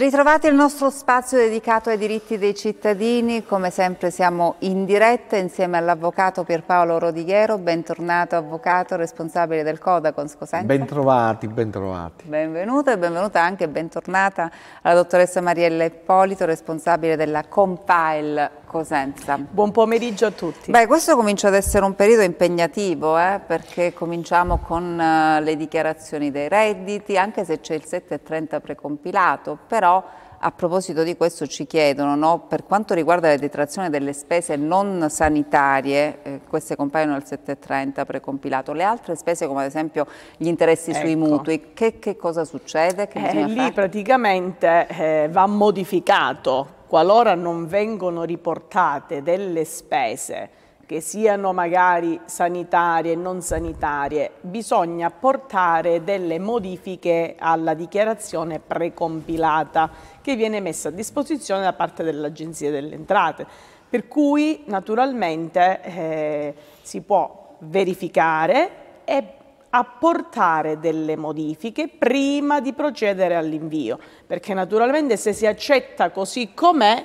Ben ritrovati il nostro spazio dedicato ai diritti dei cittadini, come sempre siamo in diretta insieme all'avvocato Pierpaolo Rodighiero, bentornato avvocato responsabile del Codacons Cosenza. Bentrovati, bentrovati. Benvenuto e benvenuta anche bentornata alla dottoressa Mariella Ippolito, responsabile della Compile Cosenza. Buon pomeriggio a tutti. Beh, questo comincia ad essere un periodo impegnativo, eh, perché cominciamo con uh, le dichiarazioni dei redditi, anche se c'è il 7,30 precompilato, però a proposito di questo ci chiedono, no, per quanto riguarda la detrazione delle spese non sanitarie, eh, queste compaiono al 7,30 precompilato, le altre spese come ad esempio gli interessi ecco. sui mutui, che, che cosa succede? Che eh, lì fare? praticamente eh, va modificato qualora non vengono riportate delle spese che siano magari sanitarie e non sanitarie, bisogna portare delle modifiche alla dichiarazione precompilata che viene messa a disposizione da parte dell'Agenzia delle Entrate. Per cui naturalmente eh, si può verificare e apportare delle modifiche prima di procedere all'invio, perché naturalmente se si accetta così com'è,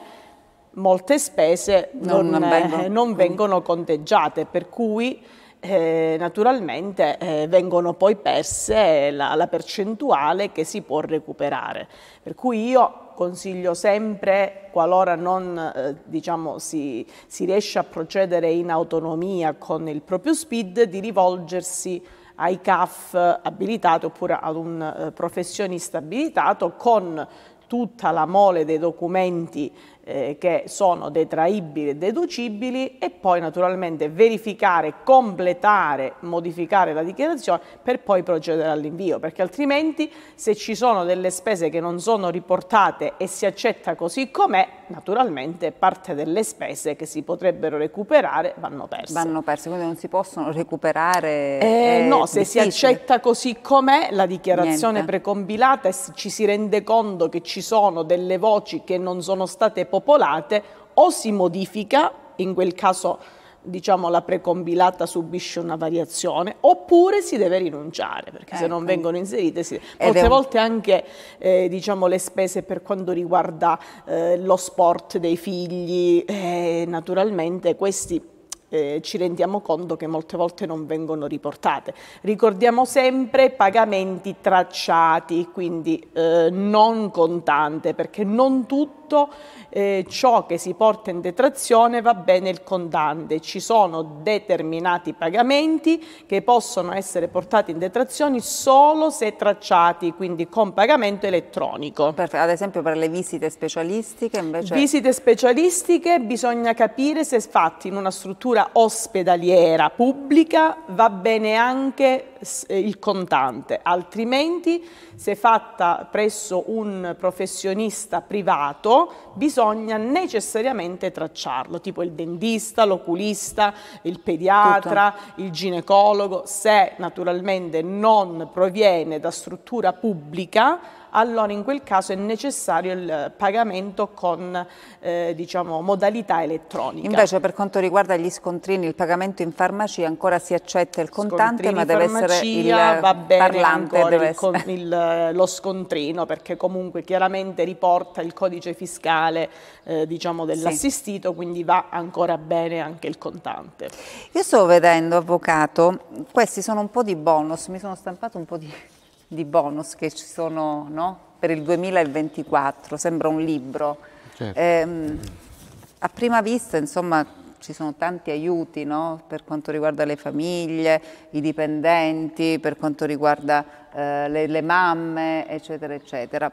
molte spese non, non, eh, vengono. non mm. vengono conteggiate, per cui eh, naturalmente eh, vengono poi perse la, la, percentuale che si può recuperare. Per cui io consiglio sempre, qualora non eh, diciamo, si, si riesce a procedere in autonomia con il proprio SPID, di rivolgersi a ai CAF abilitati oppure ad un eh, professionista abilitato con tutta la mole dei documenti eh, che sono detraibili e deducibili e poi naturalmente verificare, completare, modificare la dichiarazione per poi procedere all'invio, perché altrimenti se ci sono delle spese che non sono riportate e si accetta così com'è, naturalmente parte delle spese che si potrebbero recuperare vanno perse. Vanno perse, quindi non si possono recuperare? Eh, no, se difficile. si accetta così com'è la dichiarazione Niente. precompilata e ci si rende conto che ci sono delle voci che non sono state portate popolate o si modifica, in quel caso diciamo la precompilata subisce una variazione oppure si deve rinunciare perché ecco. se non ecco. vengono inserite si... molte vero. volte anche eh, diciamo, le spese per quanto riguarda eh, lo sport dei figli eh, naturalmente questi eh, ci rendiamo conto che molte volte non vengono riportate. Ricordiamo sempre pagamenti tracciati, quindi eh, non contante, perché non tutti tutto eh, ciò che si porta in detrazione va bene il contante. Ci sono determinati pagamenti che possono essere portati in detrazione solo se tracciati, quindi con pagamento elettronico. Per, ad esempio per le visite specialistiche invece? Visite specialistiche bisogna capire se fatti in una struttura ospedaliera pubblica va bene anche eh, il contante, altrimenti se fatta presso un professionista privato bisogna necessariamente tracciarlo, tipo il dentista, l'oculista, il pediatra, Tutto. il ginecologo, se naturalmente non proviene da struttura pubblica allora in quel caso è necessario il pagamento con eh, diciamo, modalità elettronica. Invece per quanto riguarda gli scontrini, il pagamento in farmacia ancora si accetta il contante scontrini, ma deve essere il va bene parlante. Deve il, essere. Il, eh, lo scontrino perché comunque chiaramente riporta il codice fiscale eh, diciamo, dell'assistito, sì. quindi va ancora bene anche il contante. Io sto vedendo, avvocato, questi sono un po' di bonus, mi sono stampato un po' di di bonus che ci sono no? per il 2024, sembra un libro. Certo. Eh, a prima vista, insomma, ci sono tanti aiuti no? per quanto riguarda le famiglie, i dipendenti, per quanto riguarda eh, le, le mamme, eccetera, eccetera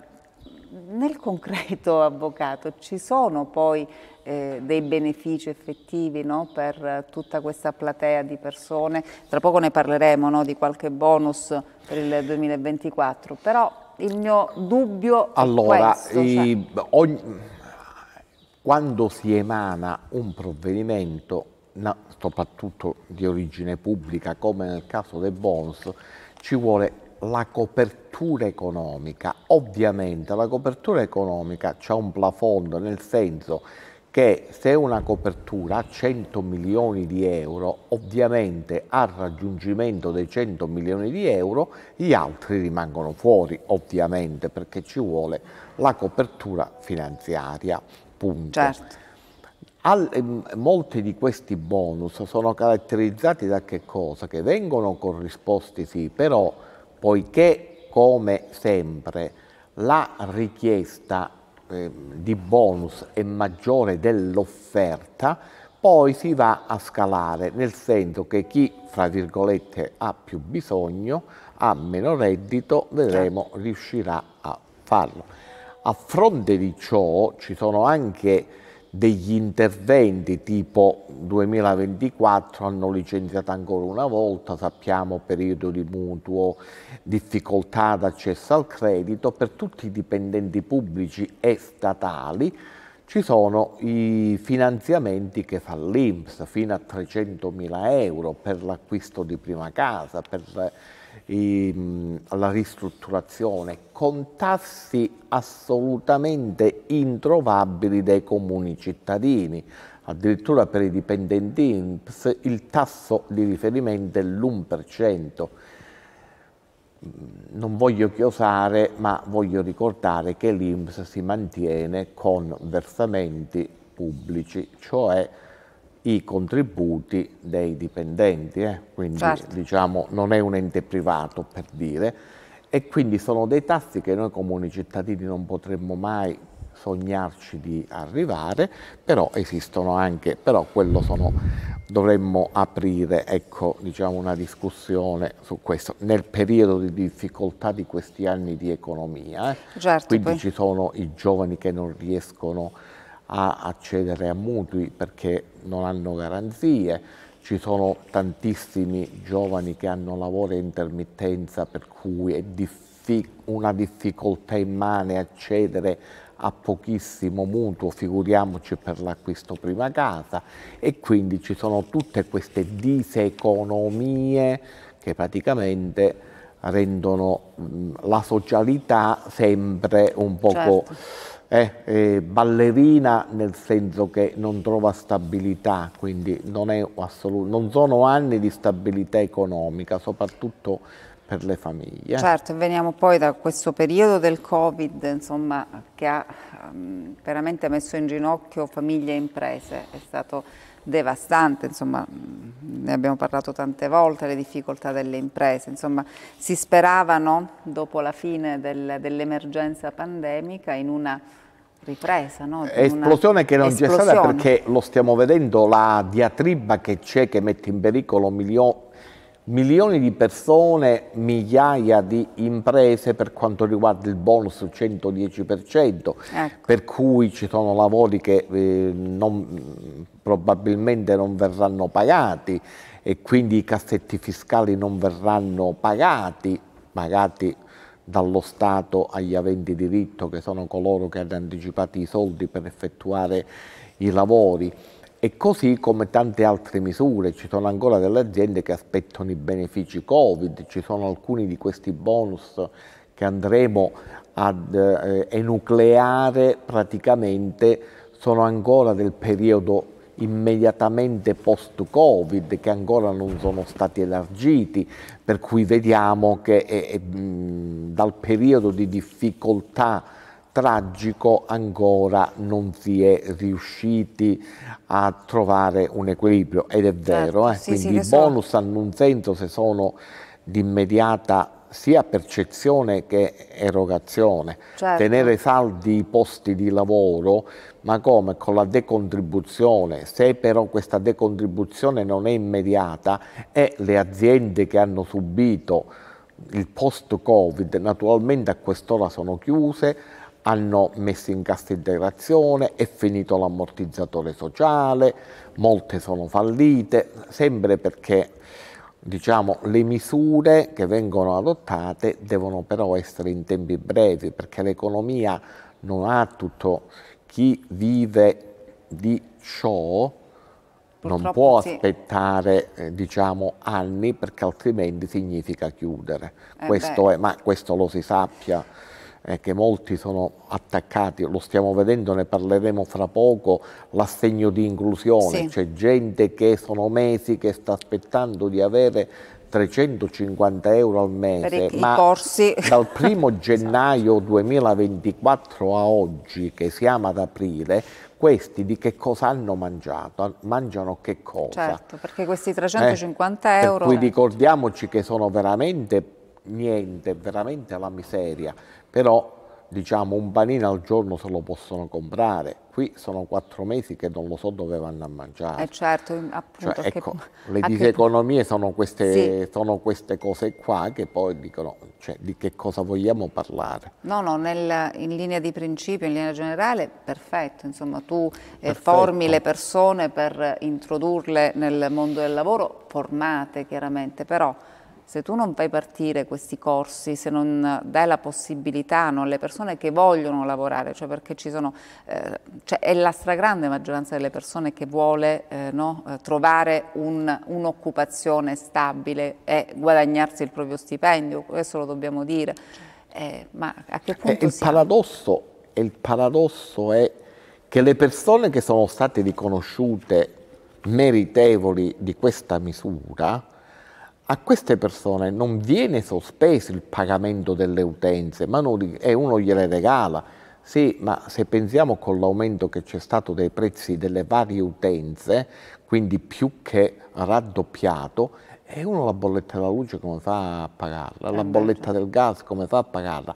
nel concreto, avvocato, ci sono poi eh, dei benefici effettivi no? per tutta questa platea di persone? Tra poco ne parleremo no? di qualche bonus per il 2024, però il mio dubbio allora, è questo. I, cioè... ogni, quando si emana un provvedimento, soprattutto di origine pubblica, come nel caso del bonus, ci vuole la copertura economica. Ovviamente la copertura economica c'è un plafondo, nel senso che se una copertura ha 100 milioni di euro, ovviamente al raggiungimento dei 100 milioni di euro gli altri rimangono fuori, ovviamente, perché ci vuole la copertura finanziaria, punto. Certo. Al, ehm, molti di questi bonus sono caratterizzati da che cosa? Che vengono corrisposti sì, però poiché come sempre la richiesta eh, di bonus è maggiore dell'offerta, poi si va a scalare, nel senso che chi, fra virgolette, ha più bisogno, ha meno reddito, vedremo, certo. riuscirà a farlo. A fronte di ciò ci sono anche degli interventi tipo 2024 hanno licenziato ancora una volta, sappiamo periodo di mutuo, difficoltà d'accesso al credito, per tutti i dipendenti pubblici e statali ci sono i finanziamenti che fa l'Inps fino a 300 mila euro per l'acquisto di prima casa, per alla ristrutturazione con tassi assolutamente introvabili dei comuni cittadini. Addirittura per i dipendenti INPS il tasso di riferimento è l'1%. Non voglio chiosare, ma voglio ricordare che l'INPS si mantiene con versamenti pubblici, cioè i contributi dei dipendenti, eh? quindi certo. diciamo non è un ente privato per dire, e quindi sono dei tassi che noi comuni cittadini non potremmo mai sognarci di arrivare, però esistono anche, però quello sono, dovremmo aprire ecco, diciamo una discussione su questo, nel periodo di difficoltà di questi anni di economia, eh? certo, quindi poi... ci sono i giovani che non riescono a a accedere a mutui perché non hanno garanzie, ci sono tantissimi giovani che hanno lavoro a intermittenza per cui è diffi una difficoltà immane accedere a pochissimo mutuo, figuriamoci per l'acquisto prima casa e quindi ci sono tutte queste diseconomie che praticamente rendono la socialità sempre un poco certo eh, eh, ballerina nel senso che non trova stabilità, quindi non, è assoluto, non, sono anni di stabilità economica, soprattutto per le famiglie. Certo, veniamo poi da questo periodo del Covid, insomma, che ha um, veramente messo in ginocchio famiglie e imprese, è stato devastante, insomma, ne abbiamo parlato tante volte, le difficoltà delle imprese, insomma, si speravano dopo la fine del, dell'emergenza pandemica in una ripresa, no? Esplosione che non esplosione. c'è stata perché lo stiamo vedendo, la diatriba che c'è che mette in pericolo milio milioni di persone, migliaia di imprese per quanto riguarda il bonus 110%, ecco. per cui ci sono lavori che eh, non, probabilmente non verranno pagati e quindi i cassetti fiscali non verranno pagati, pagati dallo Stato agli aventi diritto che sono coloro che hanno anticipato i soldi per effettuare i lavori e così come tante altre misure, ci sono ancora delle aziende che aspettano i benefici Covid, ci sono alcuni di questi bonus che andremo ad eh, enucleare praticamente sono ancora del periodo immediatamente post-Covid che ancora non sono stati elargiti, per cui vediamo che eh, dal periodo di difficoltà tragico ancora non si è riusciti a trovare un equilibrio ed è certo, vero, eh? sì, quindi sì, i bonus so. hanno un senso se sono di immediata sia percezione che erogazione. Certo. Tenere saldi i posti di lavoro ma come? Con la decontribuzione. Se però questa decontribuzione non è immediata e le aziende che hanno subito il post-Covid naturalmente a quest'ora sono chiuse, hanno messo in cassa integrazione, è finito l'ammortizzatore sociale, molte sono fallite, sempre perché diciamo, le misure che vengono adottate devono però essere in tempi brevi perché l'economia non ha tutto chi vive di ciò Purtroppo non può sì. aspettare eh, diciamo, anni perché altrimenti significa chiudere. Eh questo è, ma questo lo si sappia, eh, che molti sono attaccati, lo stiamo vedendo, ne parleremo fra poco, l'assegno di inclusione, sì. c'è gente che sono mesi che sta aspettando di avere 350 euro al mese, i, ma i dal primo gennaio 2024 a oggi che siamo ad aprile, questi di che cosa hanno mangiato, mangiano che cosa. Certo, perché questi 350 eh, euro... Per ricordiamoci che sono veramente niente, veramente la miseria, però diciamo un panino al giorno se lo possono comprare. Qui sono quattro mesi che non lo so dove vanno a mangiare. Eh certo, appunto. Cioè, ecco, che, le diseconomie che... sono, queste, sì. sono, queste, cose qua che poi dicono cioè, di che cosa vogliamo parlare. No, no, nel, in linea di principio, in linea generale, perfetto. Insomma, tu eh, formi le persone per introdurle nel mondo del lavoro, formate chiaramente, però se tu non fai partire questi corsi, se non dai la possibilità alle persone che vogliono lavorare, cioè perché ci sono, eh, cioè è la stragrande maggioranza delle persone che vuole eh, no, eh, trovare un'occupazione un stabile e guadagnarsi il proprio stipendio, questo lo dobbiamo dire. Eh, ma a che eh, punto il paradosso, il paradosso è che le persone che sono state riconosciute meritevoli di questa misura a queste persone non viene sospeso il pagamento delle utenze, ma non, e uno gliele regala. Sì, ma se pensiamo con l'aumento che c'è stato dei prezzi delle varie utenze, quindi più che raddoppiato, e uno la bolletta della luce come fa a pagarla, la eh bolletta certo. del gas come fa a pagarla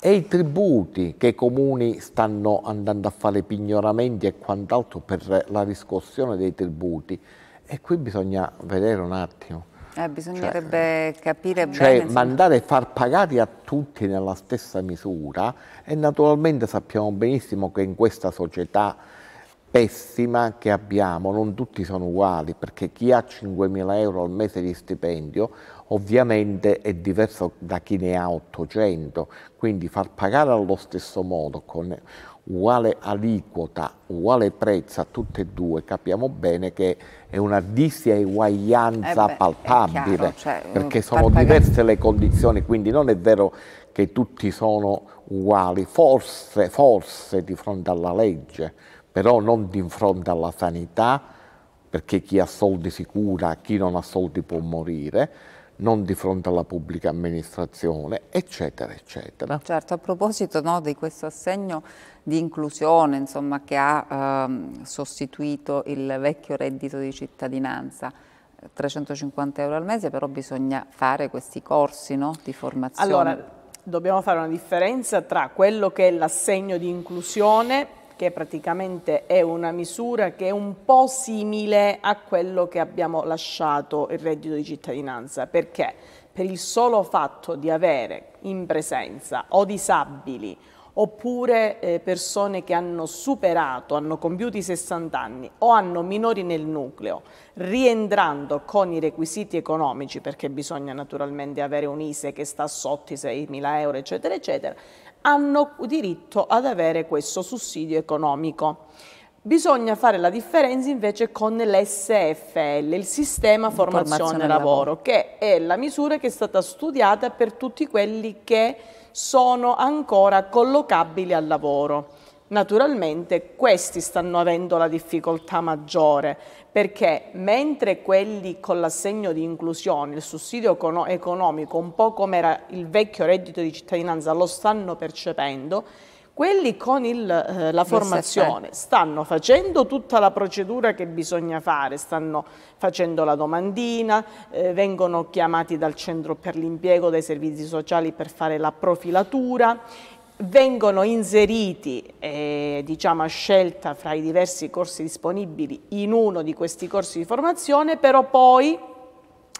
e i tributi che i comuni stanno andando a fare pignoramenti e quant'altro per la riscossione dei tributi e qui bisogna vedere un attimo. Eh, bisognerebbe cioè, capire cioè, bene. Cioè mandare e far pagare a tutti nella stessa misura e naturalmente sappiamo benissimo che in questa società pessima che abbiamo, non tutti sono uguali, perché chi ha 5.000 euro al mese di stipendio ovviamente è diverso da chi ne ha 800, quindi far pagare allo stesso modo con uguale aliquota, uguale prezzo a tutte e due, capiamo bene che è una diseguaglianza eh beh, palpabile, chiaro, cioè, perché sono per diverse le condizioni, quindi non è vero che tutti sono uguali, forse, forse di fronte alla legge, però non di fronte alla sanità, perché chi ha soldi si cura, chi non ha soldi può morire, non di fronte alla pubblica amministrazione, eccetera, eccetera. Certo, a proposito no, di questo assegno di inclusione insomma, che ha ehm, sostituito il vecchio reddito di cittadinanza, 350 eh, euro al mese, però bisogna fare questi corsi no, di formazione. Allora, dobbiamo fare una differenza tra quello che è l'assegno di inclusione che praticamente è una misura che è un po' simile a quello che abbiamo lasciato il reddito di cittadinanza. Perché? Per il solo fatto di avere in presenza o disabili oppure eh, persone che hanno superato, hanno compiuto i 60 anni o hanno minori nel nucleo, rientrando con i requisiti economici, perché bisogna naturalmente avere un ISE che sta sotto i 6.000 euro, eccetera, eccetera, hanno diritto ad avere questo sussidio economico. Bisogna fare la differenza invece con l'SFL, il sistema formazione, lavoro, lavoro, che è la misura che è stata studiata per tutti quelli che sono ancora collocabili al lavoro. Naturalmente questi stanno avendo la difficoltà maggiore perché mentre quelli con l'assegno di inclusione, il sussidio economico, un po' come era il vecchio reddito di cittadinanza, lo stanno percependo, quelli con il, eh, la formazione stanno facendo tutta la procedura che bisogna fare, stanno facendo la domandina, eh, vengono chiamati dal centro per l'impiego, dei servizi sociali per fare la profilatura vengono inseriti, eh, diciamo a scelta fra i diversi corsi disponibili, in uno di questi corsi di formazione, però poi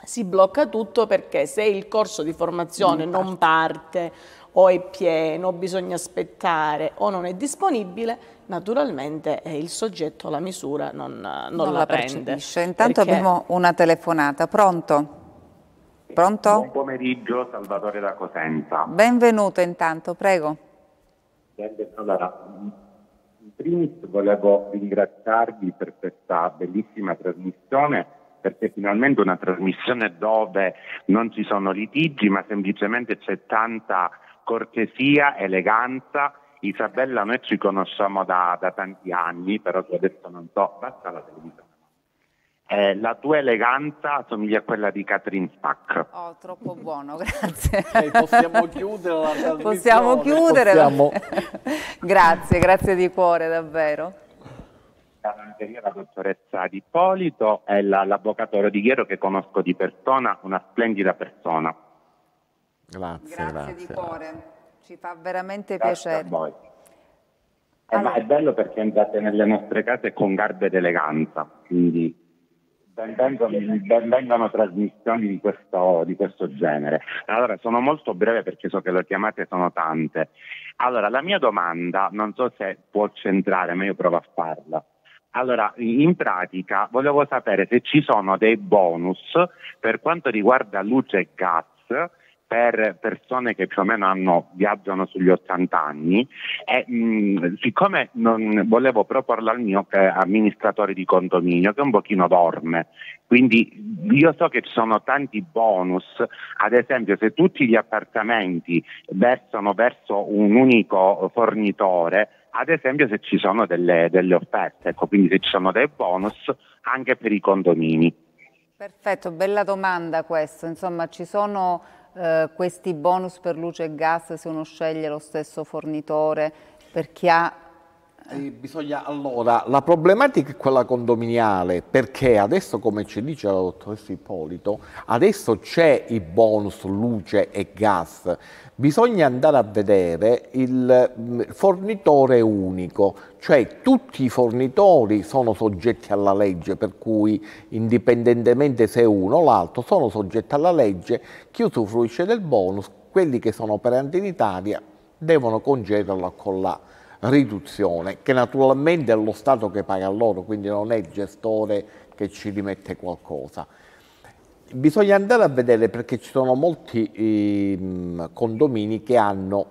si blocca tutto perché se il corso di formazione non, non parte. o è pieno, bisogna aspettare o non è disponibile, naturalmente eh, il soggetto la misura non, eh, non, non la, la percepisce. Intanto perché... abbiamo una telefonata. Pronto? Pronto? Buon pomeriggio, Salvatore da Cosenza. Benvenuto intanto, prego. Allora, in primis volevo ringraziarvi per questa bellissima trasmissione perché finalmente una trasmissione dove non ci sono litigi ma semplicemente c'è tanta cortesia, eleganza. Isabella, noi ci conosciamo da, da tanti anni, però tu adesso non so, basta la televisione. Eh, la tua eleganza somiglia a quella di Catherine Spack. Oh, troppo buono, grazie. Eh, possiamo chiudere la Possiamo chiudere. Possiamo. grazie, grazie di cuore davvero. La dottoressa Di Polito è l'avvocato Rodighiero che conosco di persona, una splendida persona. Grazie, grazie. grazie di cuore, ci fa veramente grazie piacere. Eh, allora. Ma è bello perché andate nelle nostre case con garbo ed eleganza, quindi ben vengano, ben vengano trasmissioni di questo, di questo genere. Allora, sono molto breve perché so che le chiamate sono tante. Allora, la mia domanda, non so se può centrare, ma io provo a farla. Allora, in pratica volevo sapere se ci sono dei bonus per quanto riguarda luce e gas per persone che più o meno hanno, viaggiano sugli 80 anni e mh, siccome non volevo proporla al mio amministratore di condominio che un pochino dorme, quindi io so che ci sono tanti bonus, ad esempio se tutti gli appartamenti versano verso un unico fornitore, ad esempio se ci sono delle, delle offerte, ecco, quindi se ci sono dei bonus anche per i condomini. Perfetto, bella domanda questa, insomma ci sono eh, questi bonus per luce e gas se uno sceglie lo stesso fornitore per chi ha eh, bisogna, allora, la problematica è quella condominiale, perché adesso, come ci dice la dottoressa Ippolito, adesso c'è il bonus luce e gas, bisogna andare a vedere il mm, fornitore unico, cioè tutti i fornitori sono soggetti alla legge, per cui indipendentemente se uno o l'altro sono soggetti alla legge, chi usufruisce del bonus, quelli che sono operanti in Italia devono congedarlo con la riduzione, che naturalmente è lo Stato che paga loro, quindi non è il gestore che ci rimette qualcosa. Bisogna andare a vedere perché ci sono molti eh, condomini che hanno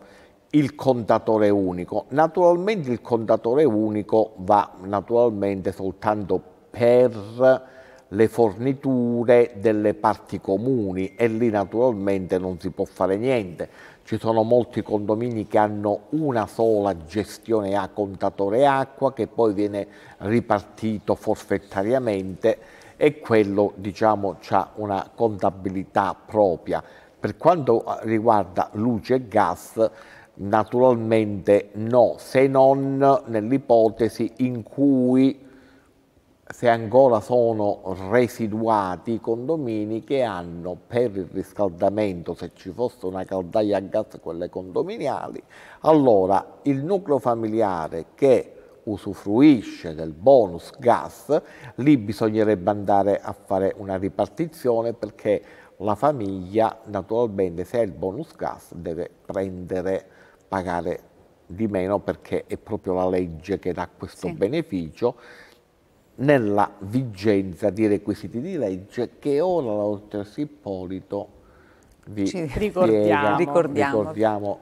il contatore unico. Naturalmente il contatore unico va naturalmente soltanto per le forniture delle parti comuni e lì naturalmente non si può fare niente. Ci sono molti condomini che hanno una sola gestione a contatore acqua che poi viene ripartito forfettariamente e quello diciamo ha una contabilità propria. Per quanto riguarda luce e gas, naturalmente no, se non nell'ipotesi in cui se ancora sono residuati i condomini che hanno per il riscaldamento, se ci fosse una caldaia a gas, quelle condominiali, allora il nucleo familiare che usufruisce del bonus gas, lì bisognerebbe andare a fare una ripartizione perché la famiglia naturalmente se ha il bonus gas deve prendere, pagare di meno perché è proprio la legge che dà questo sì. beneficio nella vigenza di requisiti di legge che ora la dottoressa Ippolito vi Ci ricordiamo. Spiega, ricordiamo. ricordiamo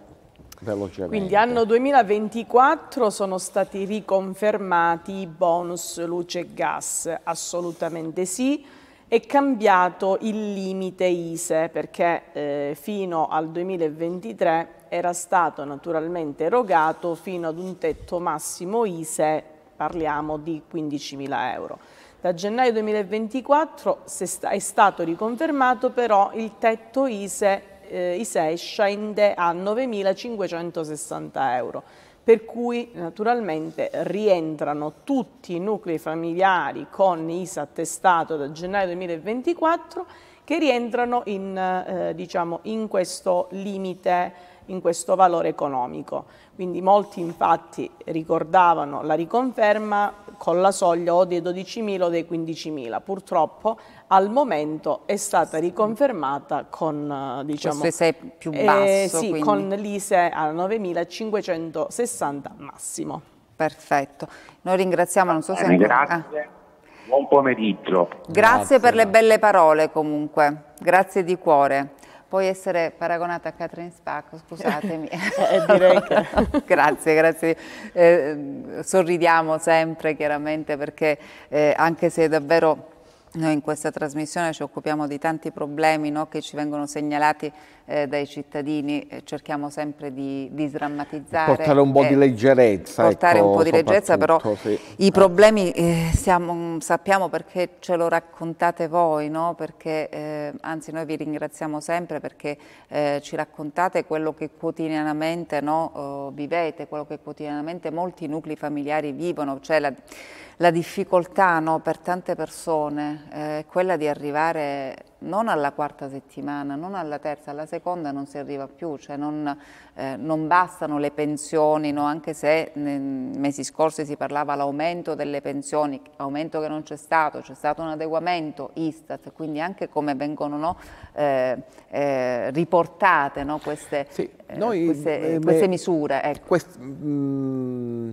velocemente. Quindi anno 2024 sono stati riconfermati i bonus luce e gas, assolutamente sì, è cambiato il limite ISE perché eh, fino al 2023 era stato naturalmente erogato fino ad un tetto massimo ISE parliamo di 15.000 euro. Da gennaio 2024 è stato riconfermato però il tetto ISE, eh, ISE scende a 9.560 euro per cui naturalmente rientrano tutti i nuclei familiari con ISA attestato da gennaio 2024 che rientrano in, eh, diciamo, in questo limite in questo valore economico. Quindi molti infatti ricordavano la riconferma con la soglia o dei 12.000 o dei 15.000. Purtroppo al momento è stata riconfermata con eh, diciamo, l'ISE eh, sì, con l'ISE a 9.560 massimo. Perfetto. Noi ringraziamo, non so se... Eh, grazie. Ah. Buon pomeriggio. Grazie, Grazie per le belle parole comunque. Grazie di cuore poi essere paragonata a Catherine Spacco, scusatemi. Eh, eh, direi che... grazie, grazie. Eh, sorridiamo sempre chiaramente perché eh, anche se è davvero noi in questa trasmissione ci occupiamo di tanti problemi no, che ci vengono segnalati eh, dai cittadini, cerchiamo sempre di, di sdrammatizzare. Portare un po' di leggerezza. Portare ecco, un po' di leggerezza, però sì. i problemi eh, siamo, sappiamo perché ce lo raccontate voi, no? perché, eh, anzi noi vi ringraziamo sempre perché eh, ci raccontate quello che quotidianamente no, oh, vivete, quello che quotidianamente molti nuclei familiari vivono, cioè la, la difficoltà no, per tante persone eh, è eh, quella di arrivare non alla quarta settimana, non alla terza, alla seconda non si arriva più, cioè non, eh, non bastano le pensioni, no? anche se nei mesi scorsi si parlava dell'aumento delle pensioni, aumento che non c'è stato, c'è stato un adeguamento Istat, quindi anche come vengono no, eh, eh riportate no, queste, sì, eh, noi, queste, queste, misure. Ecco. Quest, mh, mm,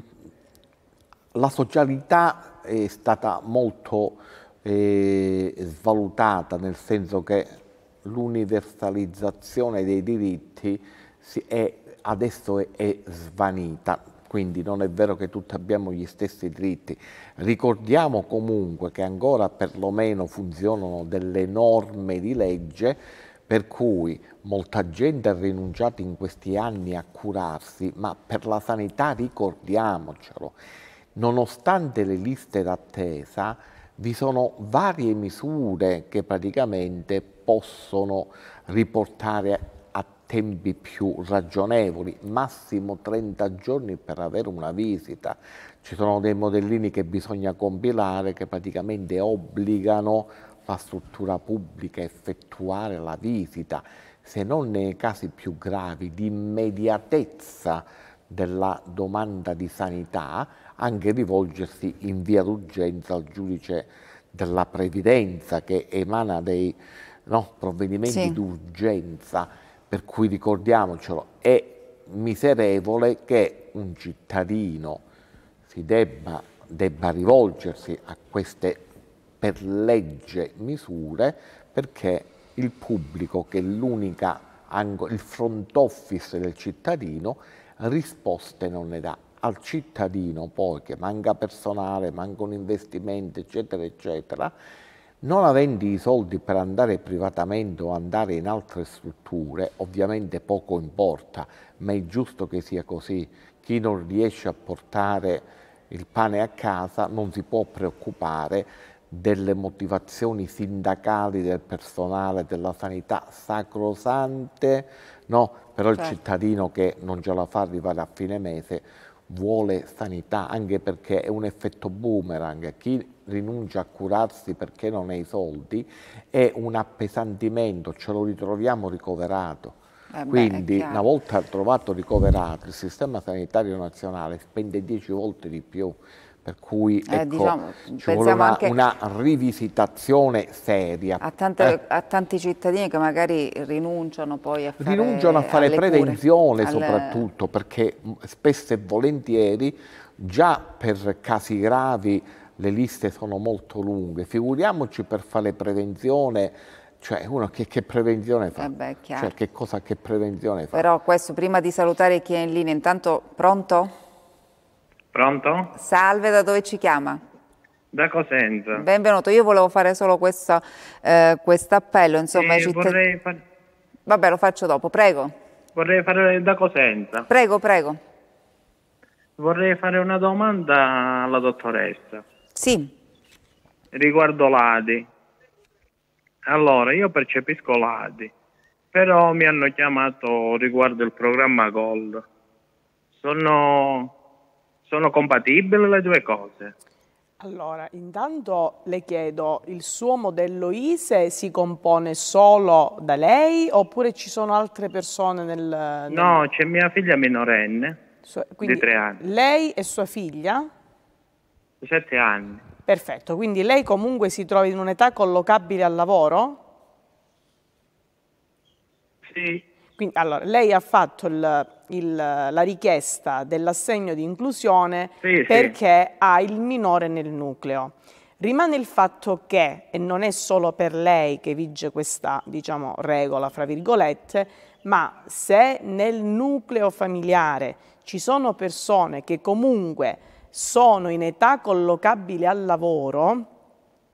la socialità è stata molto eh, svalutata, nel senso che l'universalizzazione dei diritti è, adesso è, è svanita, quindi non è vero che tutti abbiamo gli stessi diritti. Ricordiamo comunque che ancora perlomeno funzionano delle norme di legge per cui molta gente ha rinunciato in questi anni a curarsi, ma per la sanità ricordiamocelo nonostante le liste d'attesa, vi sono varie misure che praticamente possono riportare a tempi più ragionevoli, massimo 30 giorni per avere una visita. Ci sono dei modellini che bisogna compilare che praticamente obbligano la struttura pubblica a effettuare la visita, se non nei casi più gravi di immediatezza della domanda di sanità, anche rivolgersi in via d'urgenza al giudice della previdenza che emana dei no, provvedimenti sì. d'urgenza, per cui ricordiamocelo, è miserevole che un cittadino si debba, debba rivolgersi a queste per legge misure perché il pubblico che è l'unica il front office del cittadino risposte non ne dà al cittadino poi che manca personale, manca un investimento, eccetera, eccetera, non avendo i soldi per andare privatamente o andare in altre strutture, ovviamente poco importa, ma è giusto che sia così. Chi non riesce a portare il pane a casa non si può preoccupare delle motivazioni sindacali del personale della sanità sacrosante, no? però certo. il cittadino che non ce la fa arrivare a fine mese vuole sanità, anche perché è un effetto boomerang. Chi rinuncia a curarsi perché non ha i soldi è un appesantimento, ce lo ritroviamo ricoverato. Eh Quindi una volta trovato ricoverato il sistema sanitario nazionale spende 10 volte di più per cui eh, ecco, diciamo, ci vuole una, una, rivisitazione seria. A, tante, eh. a, tanti cittadini che magari rinunciano poi a fare Rinunciano a fare prevenzione alle... soprattutto, perché mm, spesso e volentieri già per casi gravi le liste sono molto lunghe, figuriamoci per fare prevenzione cioè, uno che, che, prevenzione fa? Eh beh, cioè, che cosa che prevenzione fa? Però questo, prima di salutare chi è in linea, intanto pronto? Pronto? Salve, da dove ci chiama? Da Cosenza. Benvenuto, io volevo fare solo questo eh, appello, insomma, eh, cittad... far... Vabbè, lo faccio dopo, prego. Vorrei fare da Cosenza. Prego, prego. Vorrei fare una domanda alla dottoressa. Sì. Riguardo l'ADI. Allora, io percepisco l'ADI, però mi hanno chiamato riguardo il programma Gold. Sono sono compatibili le due cose? Allora, intanto le chiedo, il suo modello ISE si compone solo da lei oppure ci sono altre persone nel... nel... No, c'è mia figlia minorenne so, di tre anni. Lei e sua figlia? Di sette anni. Perfetto, quindi lei comunque si trova in un'età collocabile al lavoro? Sì. Quindi, allora, lei ha fatto il il, la richiesta dell'assegno di inclusione sì, perché sì. ha il minore nel nucleo. Rimane il fatto che, e non è solo per lei che vige questa diciamo, regola, fra virgolette, ma se nel nucleo familiare ci sono persone che comunque sono in età collocabile al lavoro,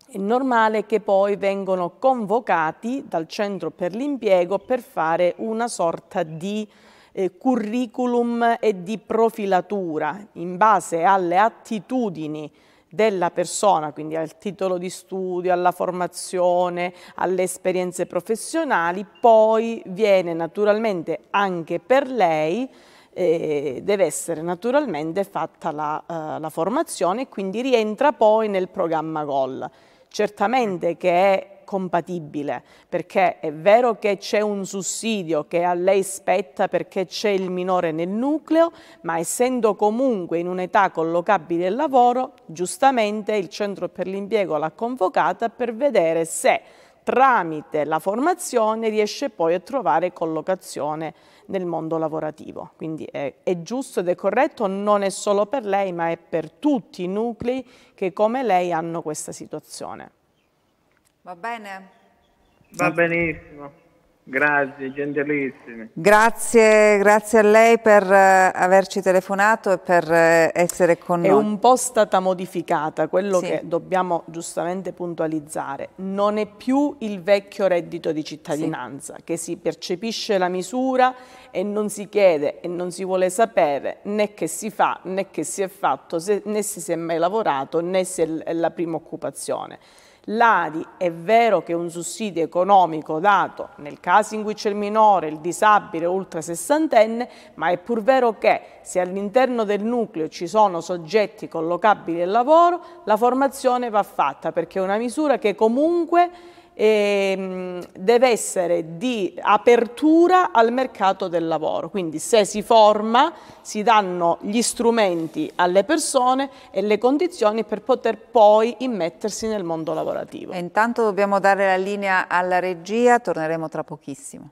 è normale che poi vengano convocati dal centro per l'impiego per fare una sorta di eh, curriculum e di profilatura in base alle attitudini della persona, quindi al titolo di studio, alla formazione, alle esperienze professionali, poi viene naturalmente anche per lei eh, deve essere naturalmente fatta la, eh, la formazione e quindi rientra poi nel programma GOL. Certamente che è compatibile, perché è vero che c'è un sussidio che a lei spetta perché c'è il minore nel nucleo, ma essendo comunque in un'età collocabile al lavoro, giustamente il centro per l'impiego l'ha convocata per vedere se tramite la formazione riesce poi a trovare collocazione nel mondo lavorativo. Quindi è, è, giusto ed è corretto, non è solo per lei, ma è per tutti i nuclei che come lei hanno questa situazione. Va bene? Va benissimo. Grazie, gentilissimi. Grazie, grazie a lei per eh, averci telefonato e per eh, essere con È noi. È un po' stata modificata, quello sì. che dobbiamo giustamente puntualizzare. Non è più il vecchio reddito di cittadinanza, sì. che si percepisce la misura e non si chiede e non si vuole sapere né che si fa, né che si è fatto, né se si è mai lavorato, né se è la prima occupazione L'ADI è vero che è un sussidio economico dato nel caso in cui c'è il minore, il disabile o ultra sessantenne, ma è pur vero che se all'interno del nucleo ci sono soggetti collocabili al lavoro, la formazione va fatta perché è una misura che comunque ehm, deve essere di apertura al mercato del lavoro, quindi se si forma si danno gli strumenti alle persone e le condizioni per poter poi immettersi nel mondo lavorativo. E intanto dobbiamo dare la linea alla regia, torneremo tra pochissimo.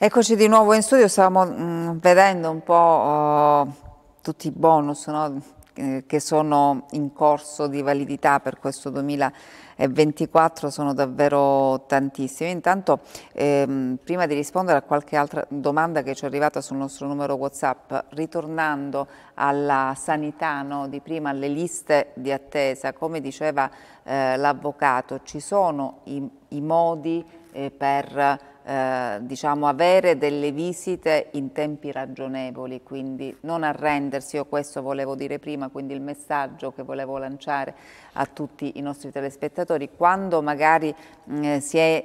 Eccoci di nuovo in studio, stavamo mh, mm, vedendo un po' uh, tutti i bonus no? che sono in corso di validità per questo 2024, sono davvero tantissimi. Intanto, ehm, prima di rispondere a qualche altra domanda che ci è arrivata sul nostro numero WhatsApp, ritornando alla sanità no? di prima, alle liste di attesa, come diceva eh, l'avvocato, ci sono i, i modi eh, per eh, diciamo, avere delle visite in tempi ragionevoli, quindi non arrendersi, io questo volevo dire prima, quindi il messaggio che volevo lanciare a tutti i nostri telespettatori, quando magari eh, si, è,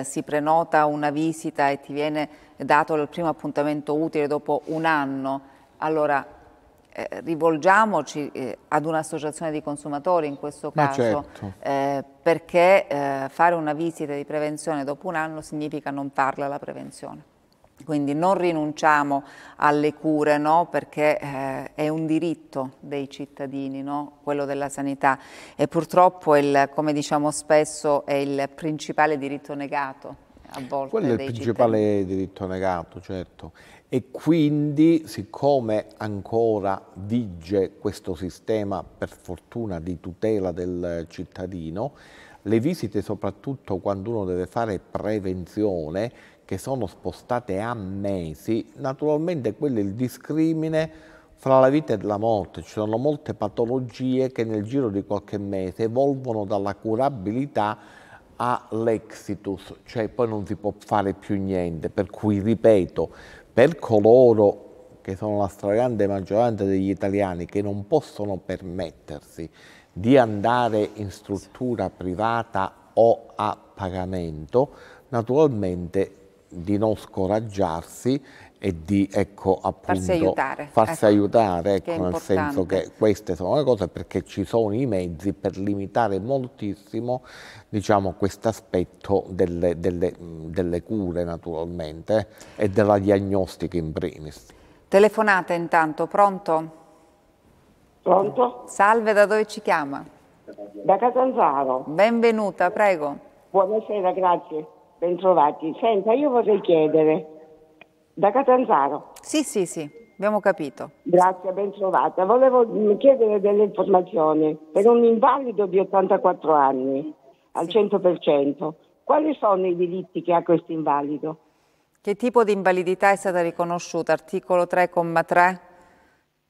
eh, si prenota una visita e ti viene dato il primo appuntamento utile dopo un anno, allora eh, rivolgiamoci eh, ad un'associazione di consumatori in questo caso, certo. eh, perché eh, fare una visita di prevenzione dopo un anno significa non farla la prevenzione. Quindi non rinunciamo alle cure no? perché eh, è un diritto dei cittadini, no? quello della sanità e purtroppo, il, come diciamo spesso, è il principale diritto negato a volte. Quello è il principale cittadini. diritto negato, certo e quindi siccome ancora vige questo sistema per fortuna di tutela del cittadino, le visite soprattutto quando uno deve fare prevenzione che sono spostate a mesi, naturalmente quello è il discrimine fra la vita e la morte, ci sono molte patologie che nel giro di qualche mese evolvono dalla curabilità all'exitus, cioè poi non si può fare più niente, per cui ripeto, per coloro che sono la stragrande maggioranza degli italiani che non possono permettersi di andare in struttura privata o a pagamento, naturalmente di non scoraggiarsi e di ecco, appunto, farsi aiutare, farsi ecco, aiutare ecco, nel senso che queste sono le cose perché ci sono i mezzi per limitare moltissimo diciamo, questo aspetto delle, delle, delle cure naturalmente e della diagnostica in primis. Telefonate intanto, pronto? Pronto? Salve, da dove ci chiama? Da Catanzaro. Benvenuta, prego. Buonasera, grazie. Bentrovati. Senta, io vorrei chiedere, da Catanzaro. Sì, sì, sì, abbiamo capito. Grazie, ben trovata. Volevo mm, chiedere delle informazioni per un invalido di 84 anni, al sì. 100%. Quali sono i diritti che ha questo invalido? Che tipo di invalidità è stata riconosciuta? Articolo 3,3?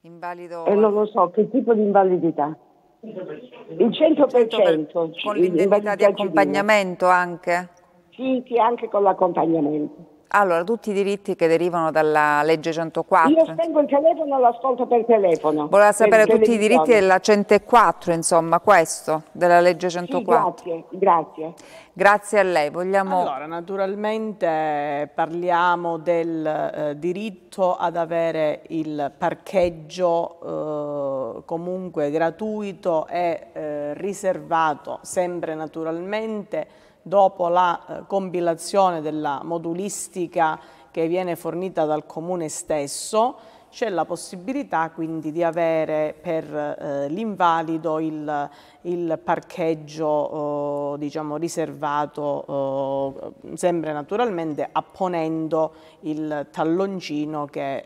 Invalido... E eh, non lo so, che tipo di invalidità? Il 100%. 100% con l'indennità di accompagnamento civile. anche? Sì, sì, anche con l'accompagnamento. Allora, tutti i diritti che derivano dalla legge 104. Io spengo il telefono e l'ascolto per telefono. Voleva sapere tutti i diritti della 104, insomma, questo, della legge 104. Sì, grazie, grazie. Grazie a lei. Vogliamo... Allora, naturalmente eh, parliamo del eh, diritto ad avere il parcheggio eh, comunque gratuito e eh, riservato, sempre naturalmente, dopo la eh, compilazione della modulistica che viene fornita dal comune stesso, c'è la possibilità quindi di avere per eh, l'invalido il, il, parcheggio eh, diciamo, riservato eh, sempre naturalmente apponendo il talloncino che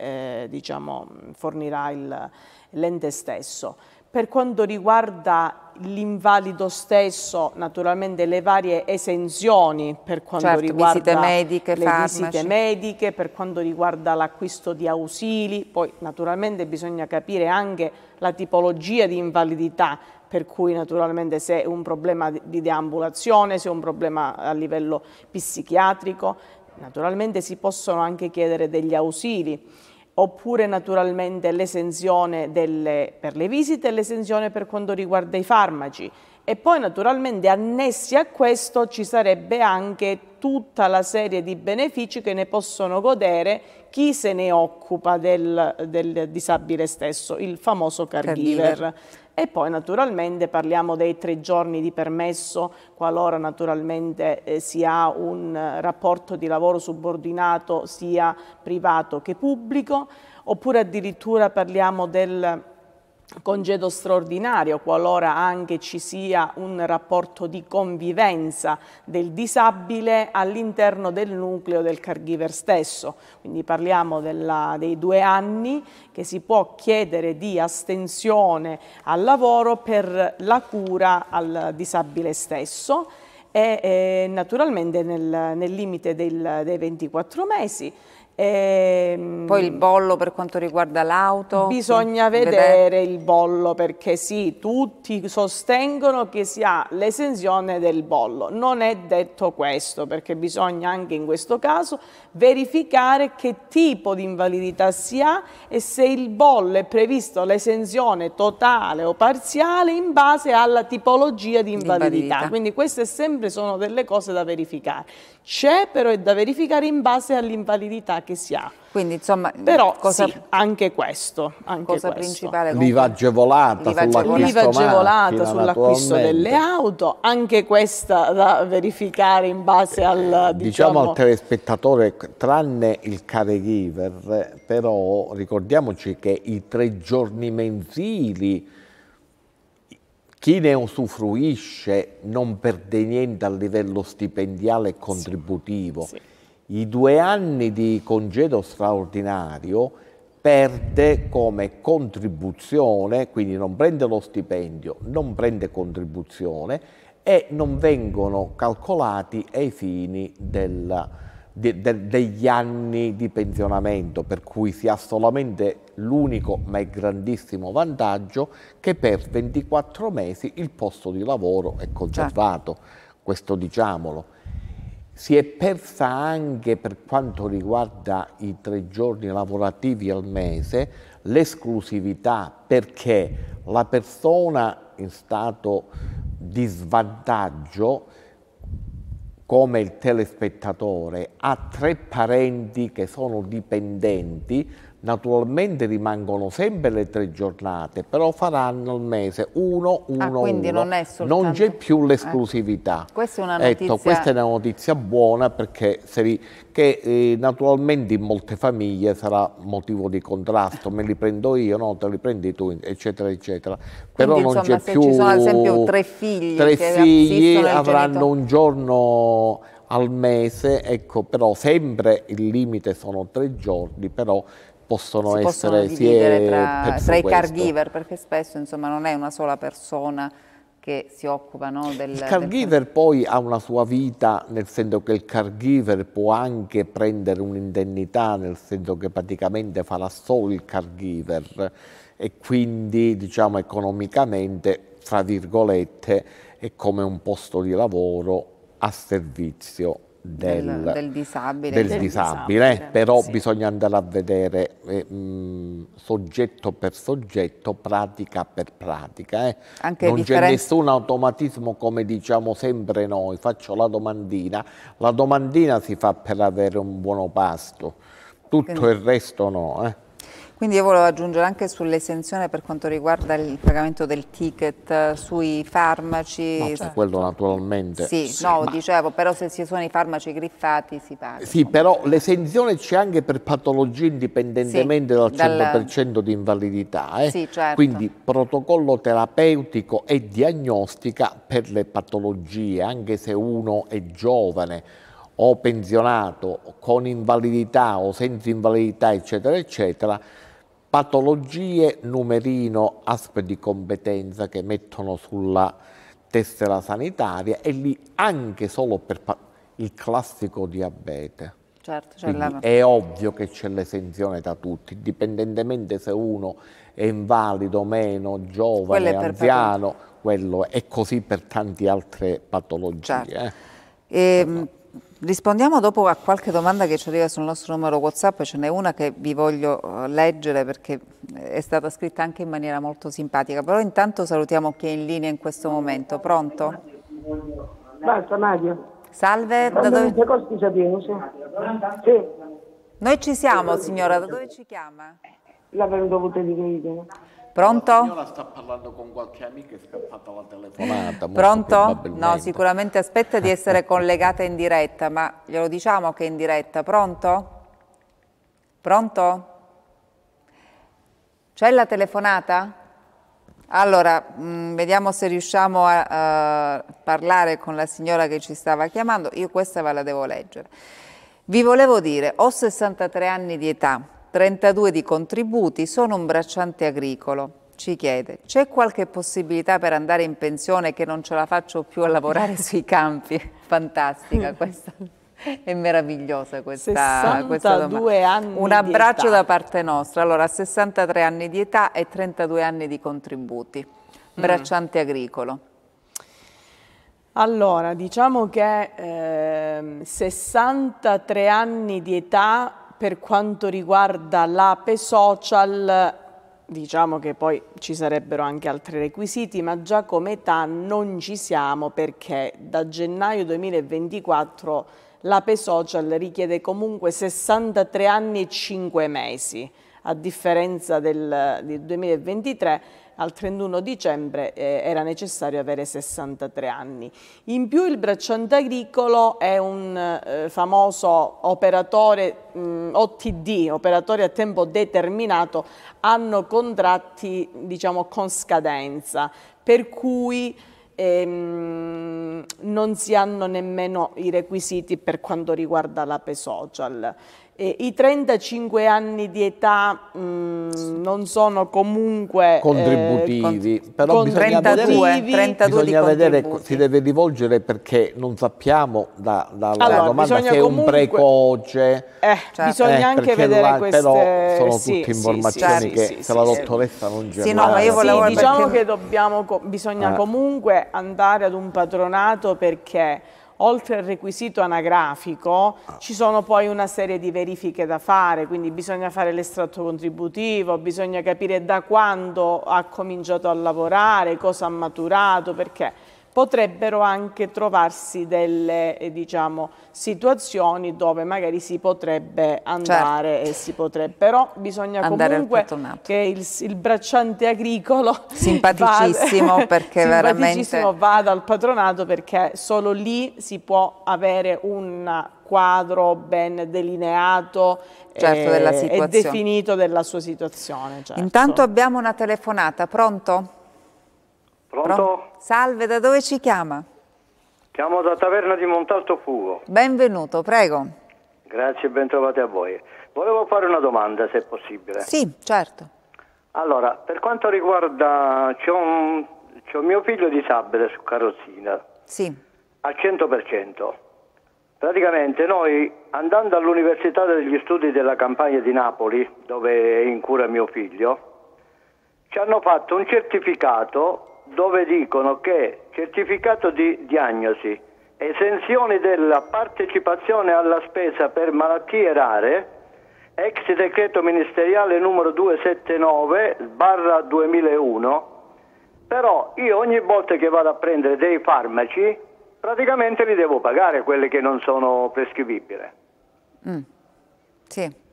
eh, diciamo, fornirà l'ente stesso. Per quanto riguarda l'invalido stesso, naturalmente le varie esenzioni per quanto certo, riguarda visite mediche, le farmaci. visite mediche, per quanto riguarda l'acquisto di ausili, poi naturalmente bisogna capire anche la tipologia di invalidità per cui naturalmente se è un problema di deambulazione, se è un problema a livello psichiatrico, naturalmente si possono anche chiedere degli ausili oppure naturalmente l'esenzione per le visite e l'esenzione per quanto riguarda i farmaci e poi naturalmente annessi a questo ci sarebbe anche tutta la serie di benefici che ne possono godere chi se ne occupa del, del disabile stesso, il famoso caregiver. caregiver. E poi naturalmente parliamo dei tre giorni di permesso, qualora naturalmente eh, si ha un rapporto di lavoro subordinato sia privato che pubblico, oppure addirittura parliamo del congedo straordinario qualora anche ci sia un rapporto di convivenza del disabile all'interno del nucleo del caregiver stesso. Quindi parliamo della, dei due anni che si può chiedere di astensione al lavoro per la cura al disabile stesso e eh, naturalmente nel, nel limite del, dei 24 mesi. E, ehm, Poi il bollo per quanto riguarda l'auto? Mm, bisogna vedere, vedere, il bollo perché sì, tutti sostengono che si ha l'esenzione del bollo. Non è detto questo perché bisogna anche in questo caso verificare che tipo di invalidità si ha e se il bollo è previsto l'esenzione totale o parziale in base alla tipologia di invalidità. Invalidita. Quindi queste sempre sono delle cose da verificare c'è, però è da verificare in base all'invalidità che si ha. Quindi insomma, però cosa, sì, anche questo. Anche cosa questo. principale. L'IVA agevolata sull'acquisto delle auto, anche questa da verificare in base al... Eh, diciamo, diciamo al telespettatore, tranne il caregiver, però ricordiamoci che i tre giorni mensili chi ne usufruisce non perde niente a livello stipendiale e contributivo. Sì. Sì. I due anni di congedo straordinario perde come contribuzione, quindi non prende lo stipendio, non prende contribuzione e non vengono calcolati ai fini della de, de, degli anni di pensionamento, per cui si ha solamente l'unico ma è grandissimo vantaggio che per 24 mesi il posto di lavoro è conservato, certo. questo diciamolo. Si è persa anche per quanto riguarda i tre giorni lavorativi al mese l'esclusività perché la persona in stato di svantaggio come il telespettatore, ha tre parenti che sono dipendenti Naturalmente rimangono sempre le tre giornate, però faranno il mese 1, 1, ah, uno. non è Non c'è più eh, l'esclusività. Eh. Questa è una ecco, notizia... Ecco, questa è una notizia buona perché ri... che, eh, naturalmente in molte famiglie sarà motivo di contrasto, me li prendo io, no, te li prendi tu, eccetera, eccetera. Però quindi, non c'è più... ci sono ad esempio tre figli tre figli avranno genito... un giorno al mese, ecco, però sempre il limite sono tre giorni, però possono si essere possono dividere tra, tra i caregiver, perché spesso insomma, non è una sola persona che si occupa no, del... Il caregiver del... poi ha una sua vita, nel senso che il caregiver può anche prendere un'indennità, nel senso che praticamente farà solo il caregiver e quindi diciamo economicamente, fra virgolette, è come un posto di lavoro a servizio del, del, disabile, del del disabile, disabile. Certo, però sì. bisogna andare a vedere eh, mh, soggetto per soggetto, pratica per pratica. Eh. non differenze... c'è nessun automatismo come diciamo sempre noi, faccio la domandina, la domandina si fa per avere un buono pasto, tutto Quindi... il resto no. Eh. Quindi io volevo aggiungere anche sull'esenzione per quanto riguarda il pagamento del ticket eh, sui farmaci. No, certo. su quello naturalmente. Sì, sì no, ma... dicevo, però se ci sono i farmaci griffati si paga. Sì, però l'esenzione c'è anche per patologie indipendentemente sì, dal 100% dal... di invalidità. Eh? Sì, certo. Quindi protocollo terapeutico e diagnostica per le patologie, anche se uno è giovane o pensionato con invalidità o senza invalidità, eccetera, eccetera, patologie numerino aspe di competenza che mettono sulla tessera sanitaria e lì anche solo per il classico diabete. Certo, cioè è ovvio che c'è l'esenzione da tutti, indipendentemente se uno è invalido, meno, giovane, quello anziano, quello è così per tante altre patologie. Certo. Eh. E, ehm, certo. Esatto rispondiamo dopo a qualche domanda che ci arriva sul nostro numero WhatsApp, ce n'è una che vi voglio eh, leggere perché eh, è stata scritta anche in maniera molto simpatica, però intanto salutiamo chi è in linea in questo momento. Pronto? Basta Mario. Salve, da dove... Noi ci siamo signora, da dove ci chiama? La Veneto Potere di Pronto? La signora sta parlando con qualche amica, è scappata la telefonata. Pronto? No, sicuramente aspetta di essere collegata in diretta, ma glielo diciamo che è in diretta. Pronto? Pronto? C'è la telefonata? Allora, mh, mm, vediamo se riusciamo a uh, parlare con la signora che ci stava chiamando. Io questa ve la devo leggere. Vi volevo dire, ho 63 anni di età, 32 di contributi, sono un bracciante agricolo. Ci chiede, c'è qualche possibilità per andare in pensione che non ce la faccio più a lavorare sui campi? Fantastica questa. È meravigliosa questa, questa domanda. Anni Un abbraccio da parte nostra. Allora, 63 anni di età e 32 anni di contributi. Mm. Bracciante mm. agricolo. Allora, diciamo che eh, 63 anni di età per quanto riguarda l'APE social, diciamo che poi ci sarebbero anche altri requisiti, ma già come età non ci siamo perché da gennaio 2024 l'APE social richiede comunque 63 anni e 5 mesi, a differenza del, del 2023 al 31 dicembre eh, era necessario avere 63 anni. In più il bracciante agricolo è un eh, famoso operatore mh, mm, OTD, operatore a tempo determinato, hanno contratti diciamo, con scadenza, per cui ehm, non si hanno nemmeno i requisiti per quanto riguarda l'APE social. Eh, I 35 anni di età mh, mm, non sono comunque eh, contributivi, eh, con, però con bisogna, 32, vedere, 32 bisogna vedere, si deve rivolgere perché non sappiamo da, dalla allora, domanda se è un precoce. Eh, cioè, bisogna eh, anche vedere la, queste... Però sono tutte informazioni sì, sì, che se la dottoressa non c'è. Sì, no, ma io volevo sì, diciamo perché... che dobbiamo, bisogna eh. comunque andare ad un patronato perché oltre al requisito anagrafico ah. ci sono poi una serie di verifiche da fare, quindi bisogna fare l'estratto contributivo, bisogna capire da quando ha cominciato a lavorare, cosa ha maturato, perché potrebbero anche trovarsi delle eh, diciamo, situazioni dove magari si potrebbe andare certo. e si potrebbe, però bisogna andare comunque che il, il, bracciante agricolo simpaticissimo, vada, perché simpaticissimo veramente... vada al patronato perché solo lì si può avere un quadro ben delineato certo, eh, e, e, definito della sua situazione. Certo. Intanto abbiamo una telefonata, pronto? Pronto? Pronto? Salve, da dove ci chiama? Chiamo da Taverna di Montalto Fugo. Benvenuto, prego. Grazie, bentrovati a voi. Volevo fare una domanda, se è possibile. Sì, certo. Allora, per quanto riguarda... c'è un, un, mio figlio disabile su carrozzina. Sì. Al 100%. Praticamente noi, andando all'Università degli Studi della Campagna di Napoli, dove è in cura mio figlio, ci hanno fatto un certificato dove dicono che certificato di diagnosi, esenzione della partecipazione alla spesa per malattie rare, ex decreto ministeriale numero 279 barra 2001, però io ogni volta che vado a prendere dei farmaci praticamente li devo pagare quelli che non sono prescrivibili. Mm. Sì.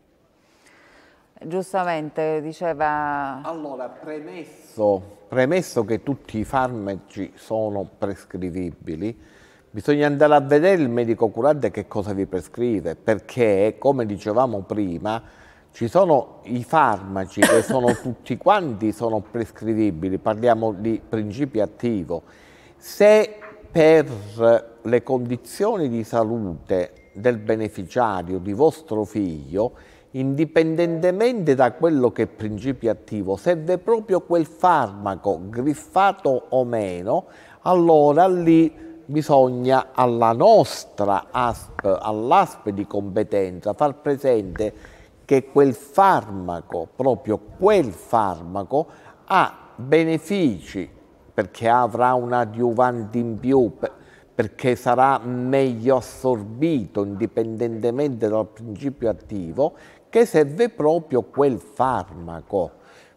Giustamente, diceva... Allora, premesso, premesso che tutti i farmaci sono prescrivibili, bisogna andare a vedere il medico curante che cosa vi prescrive, perché, come dicevamo prima, ci sono i farmaci che sono tutti quanti sono prescrivibili, parliamo di principio attivo. Se per le condizioni di salute del beneficiario, di vostro figlio, indipendentemente da quello che è principio attivo, serve proprio quel farmaco, griffato o meno, allora lì bisogna alla nostra ASP, all'ASP di competenza, far presente che quel farmaco, proprio quel farmaco, ha benefici perché avrà un adiuvante in più, perché sarà meglio assorbito indipendentemente dal principio attivo che serve proprio quel farmaco,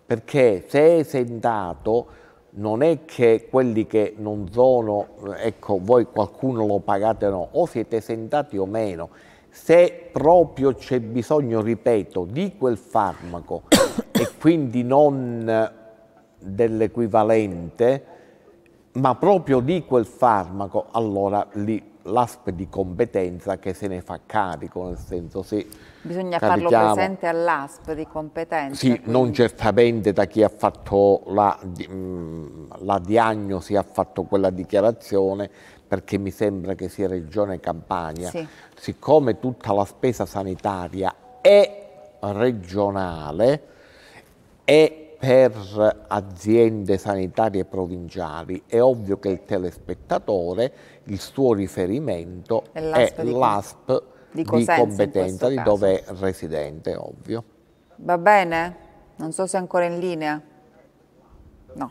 perché se è esentato non è che quelli che non sono, ecco voi qualcuno lo pagate o no, o siete esentati o meno, se proprio c'è bisogno, ripeto, di quel farmaco e quindi non dell'equivalente, ma proprio di quel farmaco, allora lì l'ASP di competenza che se ne fa carico, nel senso se... Bisogna farlo presente all'ASP di competenza. Sì, quindi. non certamente da chi ha fatto la, mm, la diagnosi, ha fatto quella dichiarazione, perché mi sembra che sia Regione Campania. Sì. Siccome tutta la spesa sanitaria è regionale, è per aziende sanitarie provinciali è ovvio che il telespettatore, il suo riferimento è l'ASP di, di competenza, di dove è residente, ovvio. Va bene? Non so se è ancora in linea. No.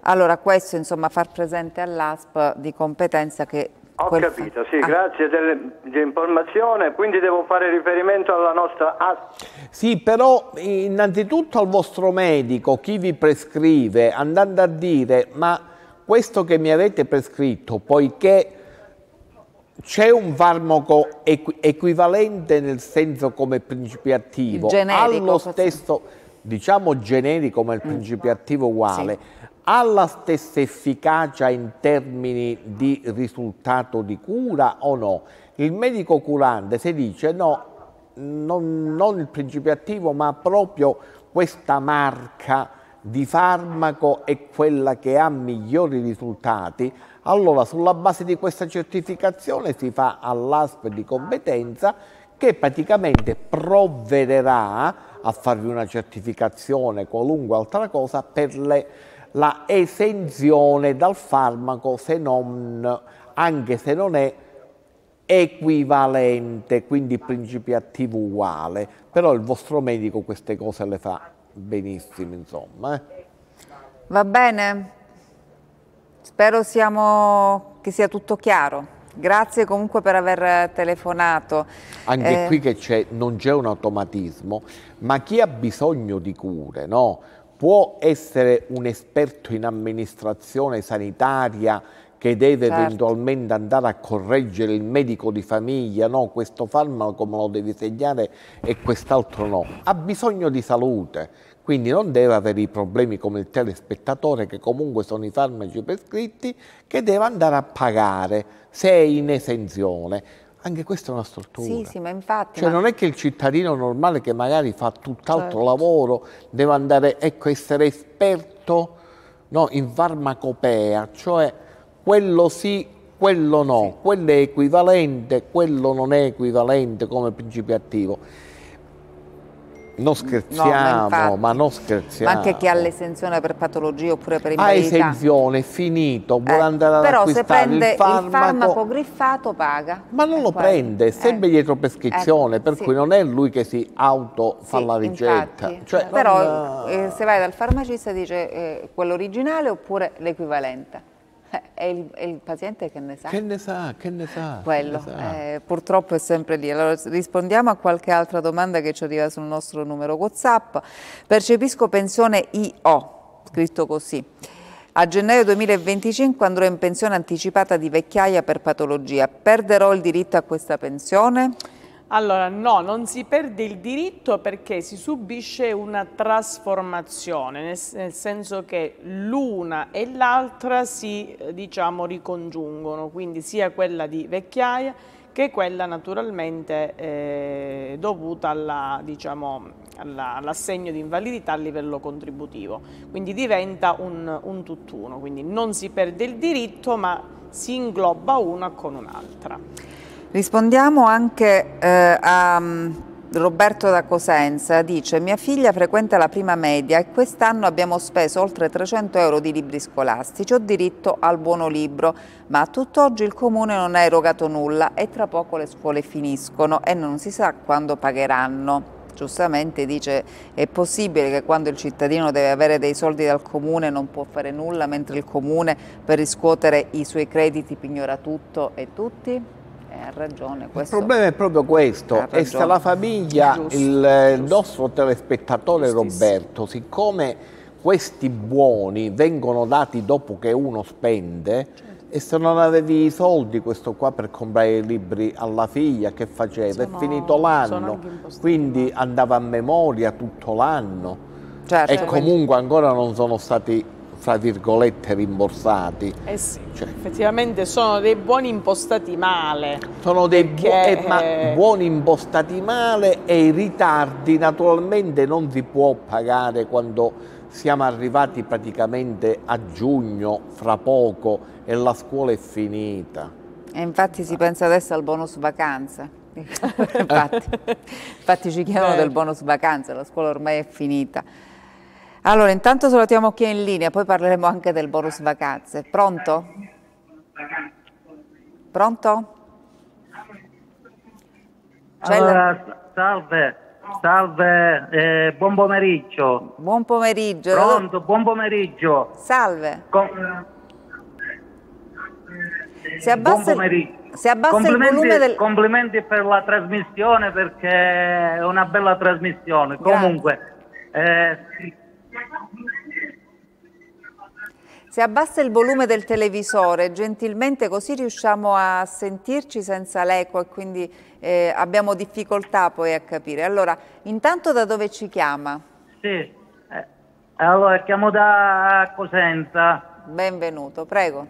Allora questo insomma far presente all'ASP di competenza che ho capito, fa... sì, ah. grazie dell'informazione, quindi devo fare riferimento alla nostra Sì, però innanzitutto al vostro medico, chi vi prescrive, andando a dire ma questo che mi avete prescritto, poiché c'è un farmaco equ equivalente nel senso come principio attivo, generico, allo stesso, diciamo generico ma il principio mm. attivo uguale, sì ha la stessa efficacia in termini di risultato di cura o no? Il medico curante se dice no, non, non il principio attivo ma proprio questa marca di farmaco è quella che ha migliori risultati, allora sulla base di questa certificazione si fa all'ASP di competenza che praticamente provvederà a farvi una certificazione, qualunque altra cosa, per le la esenzione dal farmaco se non, anche se non è equivalente, quindi principio attivo uguale, però il vostro medico queste cose le fa benissimo, insomma. Eh. Va bene, spero siamo, che sia tutto chiaro. Grazie comunque per aver telefonato. Anche eh. qui che non c'è un automatismo, ma chi ha bisogno di cure, no? può essere un esperto in amministrazione sanitaria che deve certo. eventualmente andare a correggere il medico di famiglia, no, questo farmaco me lo devi segnare e quest'altro no. Ha bisogno di salute, quindi non deve avere i problemi come il telespettatore che comunque sono i farmaci prescritti che deve andare a pagare se è in esenzione. Anche questa è una struttura. Sì, sì, ma infatti... Cioè ma... non è che il cittadino normale che magari fa tutt'altro certo. lavoro deve andare, ecco, essere esperto no, in farmacopea, cioè quello sì, quello no, sì. quello è equivalente, quello non è equivalente come principio attivo non scherziamo, no, infatti, ma, non scherziamo. Ma anche chi ha l'esenzione per patologie oppure per invalidità. Ha esenzione, finito, vuole eh, andare ad però se prende il farmaco, il farmaco griffato paga. Ma non lo prende, è eh. sempre eh, dietro prescrizione, eh, per sì. cui non è lui che si auto fa sì, la ricetta. Cioè, però non... Eh, se vai dal farmacista dice eh, quello originale oppure l'equivalente. Eh, è il, è il, paziente che ne sa. Che ne sa, che ne sa. Quello, ne sa. Eh, purtroppo è sempre lì. Allora rispondiamo a qualche altra domanda che ci arriva sul nostro numero WhatsApp. Percepisco pensione IO, scritto così. A gennaio 2025 andrò in pensione anticipata di vecchiaia per patologia. Perderò il diritto a questa pensione? Allora, no, non si perde il diritto perché si subisce una trasformazione, nel, nel senso che l'una e l'altra si, eh, diciamo, ricongiungono, quindi sia quella di vecchiaia che quella naturalmente eh, dovuta all'assegno diciamo, alla, di invalidità a livello contributivo. Quindi diventa un, un tutt'uno, quindi non si perde il diritto ma si ingloba una con un'altra. Rispondiamo anche eh, a mm, Roberto da Cosenza, dice mia figlia frequenta la prima media e quest'anno abbiamo speso oltre 300 euro di libri scolastici, ho diritto al buono libro, ma a tutt'oggi il comune non ha erogato nulla e tra poco le scuole finiscono e non si sa quando pagheranno giustamente dice è possibile che quando il cittadino deve avere dei soldi dal comune non può fare nulla mentre il comune per riscuotere i suoi crediti pignora tutto e tutti? Eh, ha ragione. Questo... Il problema è proprio questo, è sta la famiglia, giusto, il giusto. nostro telespettatore Giustissimo. Roberto, siccome questi buoni vengono dati dopo che uno spende, certo. E se non avevi i soldi questo qua per comprare i libri alla figlia che faceva? Sono, è finito l'anno, quindi andava a memoria tutto l'anno. Certo. E eh, comunque ancora non sono stati fra virgolette rimborsati. Eh sì, cioè, effettivamente sono dei buoni impostati male. Sono dei perché... bu eh, eh, buoni impostati male e i ritardi naturalmente non si può pagare quando siamo arrivati praticamente a giugno, fra poco, e la scuola è finita. E infatti si pensa adesso al bonus vacanza. infatti, infatti ci chiamano eh. del bonus vacanza, la scuola ormai è finita. Allora, intanto salutiamo chi è in linea, poi parleremo anche del bonus vacanze. Pronto? Pronto? Allora, salve, salve, eh, buon pomeriggio. Buon pomeriggio. Pronto, buon pomeriggio. Salve. Con... Si abbassa, buon pomeriggio. Si abbassa il volume del... Complimenti per la trasmissione perché è una bella trasmissione. Grazie. Comunque... Eh, Se abbassa il volume del televisore, gentilmente così riusciamo a sentirci senza l'eco e quindi eh, abbiamo difficoltà poi a capire. Allora, intanto da dove ci chiama? Sì, eh, allora chiamo da Cosenza. Benvenuto, prego.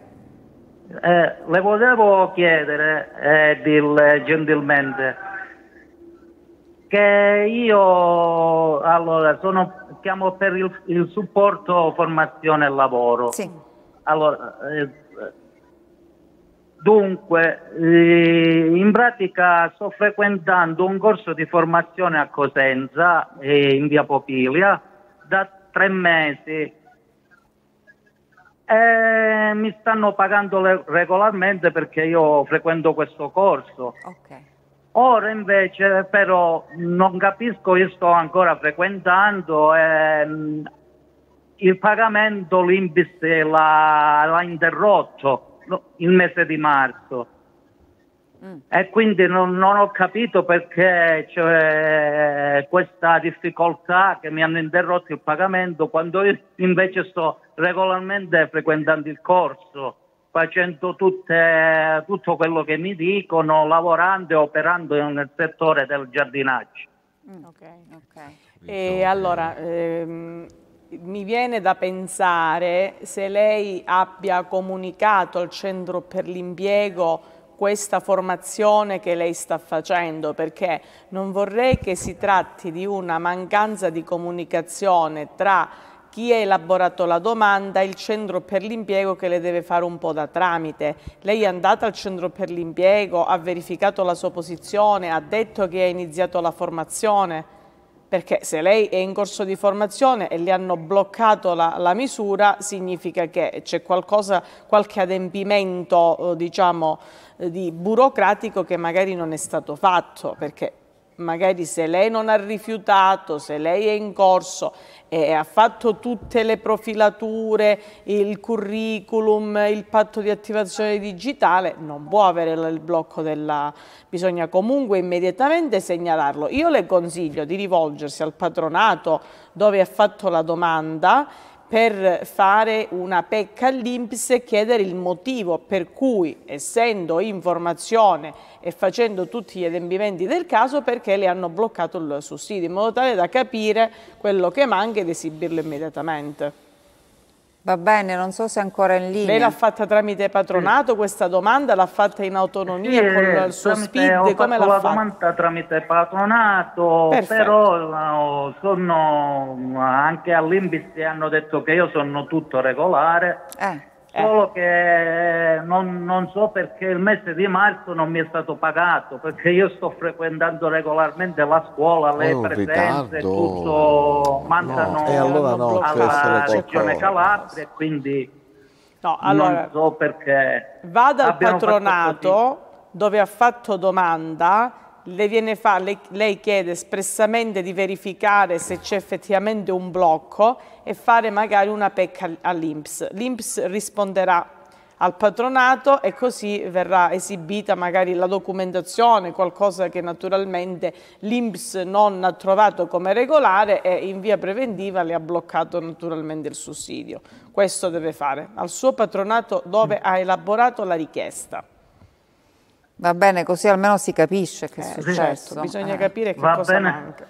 Eh, le volevo chiedere, eh, dirle gentilmente, che io allora sono siamo per il, il supporto formazione e lavoro. Sì. Allora, eh, dunque, eh, in pratica sto frequentando un corso di formazione a Cosenza, eh, in via Popilia, da tre mesi. E mi stanno pagando le- regolarmente perché io frequento questo corso. Ok. Ora invece però non capisco, io sto ancora frequentando, ehm, il pagamento l'Inbis l'ha, l'ha interrotto no, il mese di marzo mm. e quindi non, non, ho capito perché c'è questa difficoltà che mi hanno interrotto il pagamento quando io invece sto regolarmente frequentando il corso facendo tutte, tutto quello che mi dicono, lavorando e operando nel settore del giardinaggio. Mm. Ok, ok. E allora, ehm, mi viene da pensare se lei abbia comunicato al Centro per l'Impiego questa formazione che lei sta facendo perché non vorrei che si tratti di una mancanza di comunicazione tra chi ha elaborato la domanda, il centro per l'impiego che le deve fare un po' da tramite. Lei è andata al centro per l'impiego, ha verificato la sua posizione, ha detto che ha iniziato la formazione, perché se lei è in corso di formazione e le hanno bloccato la, la misura, significa che c'è qualcosa, qualche adempimento, eh, diciamo, eh, di burocratico che magari non è stato fatto, perché magari se lei non ha rifiutato, se lei è in corso eh, ha fatto tutte le profilature, il curriculum, il patto di attivazione digitale, non può avere il blocco della... bisogna comunque immediatamente segnalarlo. Io le consiglio di rivolgersi al patronato dove ha fatto la domanda per fare una pecca all'Inps e chiedere il motivo per cui, essendo in formazione e facendo tutti gli adempimenti del caso, perché le hanno bloccato il sussidio, in modo tale da capire quello che manca ed esibirlo immediatamente. Va bene, non so se è ancora in linea. Lei l'ha fatta tramite patronato sì. questa domanda, l'ha fatta in autonomia sì, con il suo speed, come l'ha fatta? L'ho fatta tramite patronato, Perfetto. però eh, sono anche all'Inbis hanno detto che io sono tutto regolare. Eh eh. Solo che eh, non, non, so perché il mese di marzo non mi è stato pagato, perché io sto frequentando regolarmente la scuola, le oh, presenze, tutto mandano no. Eh, allora no, alla regione Calabria, quindi no, allora, non so perché. Vada al patronato dove ha fatto domanda le fa, lei, lei chiede espressamente di verificare se c'è effettivamente un blocco e fare magari una pecca all'Inps. L'Inps risponderà al patronato e così verrà esibita magari la documentazione, qualcosa che naturalmente l'Inps non ha trovato come regolare e in via preventiva le ha bloccato naturalmente il sussidio. Questo deve fare al suo patronato dove ha elaborato la richiesta. Va bene, così almeno si capisce che è eh, successo. Certo, bisogna eh. capire che va cosa bene. manca.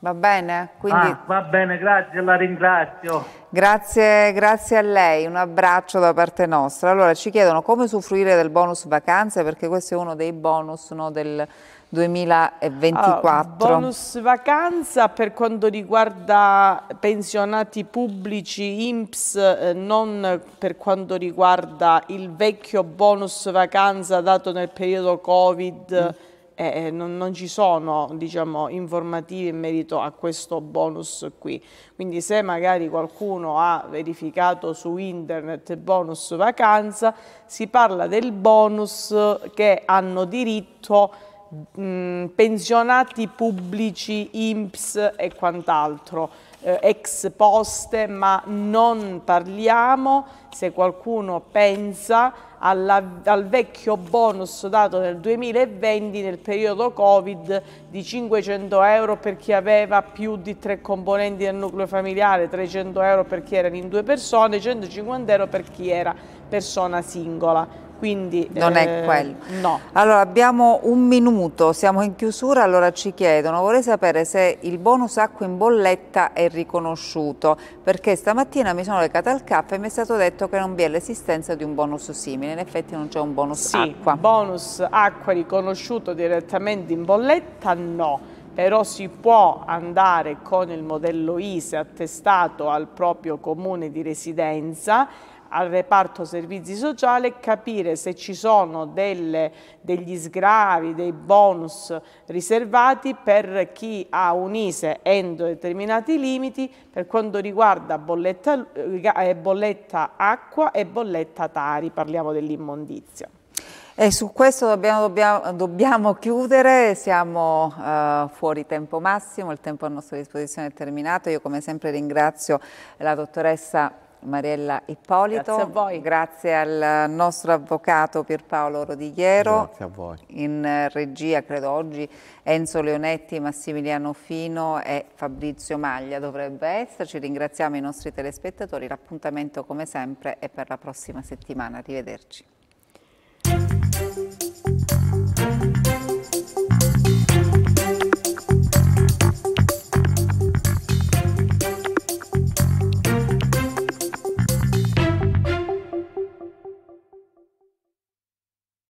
Va bene? Quindi... Ah, va bene, grazie, la ringrazio. Grazie, grazie, a lei, un abbraccio da parte nostra. Allora, ci chiedono come usufruire del bonus vacanze, perché questo è uno dei bonus no, del 2024? Allora, ah, bonus vacanza per quanto riguarda pensionati pubblici INPS, eh, non per quanto riguarda il vecchio bonus vacanza dato nel periodo Covid, mm. Eh, eh, non, non, ci sono diciamo, informative in merito a questo bonus qui. Quindi se magari qualcuno ha verificato su internet bonus vacanza, si parla del bonus che hanno diritto mh, mm, pensionati pubblici, INPS e quant'altro, eh, ex poste, ma non parliamo, se qualcuno pensa, alla, al vecchio bonus dato nel 2020 nel periodo Covid di 500 euro per chi aveva più di tre componenti del nucleo familiare, 300 euro per chi erano in due persone, 150 euro per chi era persona singola quindi... Non eh, è quello. No. Allora abbiamo un minuto, siamo in chiusura, allora ci chiedono, vorrei sapere se il bonus acqua in bolletta è riconosciuto, perché stamattina mi sono recata al caffè e mi è stato detto che non vi è l'esistenza di un bonus simile, in effetti non c'è un bonus sì, acqua. bonus acqua riconosciuto direttamente in bolletta no però si può andare con il modello ISE attestato al proprio comune di residenza al reparto servizi sociali capire se ci sono delle, degli sgravi, dei bonus riservati per chi ha un ISE entro determinati limiti per quanto riguarda bolletta, eh, eh, bolletta acqua e bolletta tari, parliamo dell'immondizia. E su questo dobbiamo, dobbiamo, dobbiamo chiudere, siamo eh, fuori tempo massimo, il tempo a nostra disposizione è terminato. Io come sempre ringrazio la dottoressa Mariella Ippolito. Grazie a voi. Grazie al nostro avvocato Pierpaolo Rodighiero. Grazie a voi. In regia, credo oggi, Enzo Leonetti, Massimiliano Fino e Fabrizio Maglia dovrebbe esserci. Ringraziamo i nostri telespettatori. L'appuntamento, come sempre, è per la prossima settimana. Arrivederci.